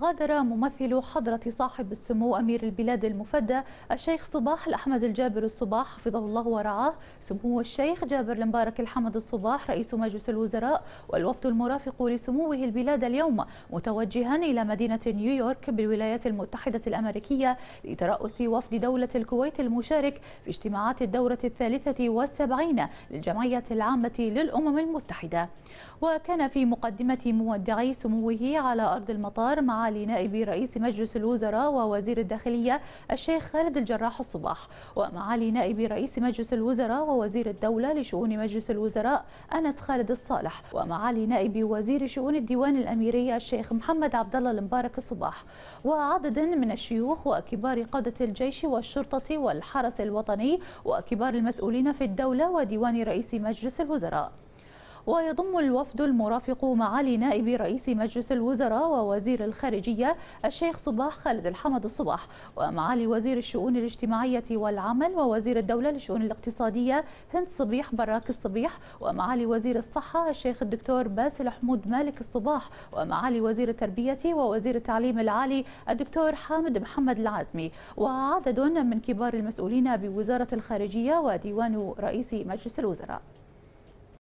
غادر ممثل حضرة صاحب السمو أمير البلاد المفدى الشيخ صباح الأحمد الجابر الصباح حفظه الله ورعاه سمو الشيخ جابر المبارك الحمد الصباح رئيس مجلس الوزراء والوفد المرافق لسموه البلاد اليوم متوجها إلى مدينة نيويورك بالولايات المتحدة الأمريكية لترأس وفد دولة الكويت المشارك في اجتماعات الدورة الثالثة والسبعين للجمعية العامة للأمم المتحدة وكان في مقدمة مودعي سموه على أرض المطار مع معالي نائب رئيس مجلس الوزراء ووزير الداخلية الشيخ خالد الجراح الصباح ومعالي نائب رئيس مجلس الوزراء ووزير الدولة لشؤون مجلس الوزراء أنس خالد الصالح ومعالي نائب وزير شؤون الديوان الأميرية الشيخ محمد عبد الله المبارك الصباح وعدد من الشيوخ وكبار قادة الجيش والشرطة والحرس الوطني وكبار المسؤولين في الدولة وديوان رئيس مجلس الوزراء ويضم الوفد المرافق معالي نائب رئيس مجلس الوزراء ووزير الخارجية الشيخ صباح خالد الحمد الصباح ومعالي وزير الشؤون الاجتماعية والعمل ووزير الدولة للشؤون الاقتصادية هند صبيح براك الصبيح ومعالي وزير الصحة الشيخ الدكتور باسل حمود مالك الصباح ومعالي وزير التربية ووزير التعليم العالي الدكتور حامد محمد العازمي وعدد من كبار المسؤولين بوزارة الخارجية وديوان رئيس مجلس الوزراء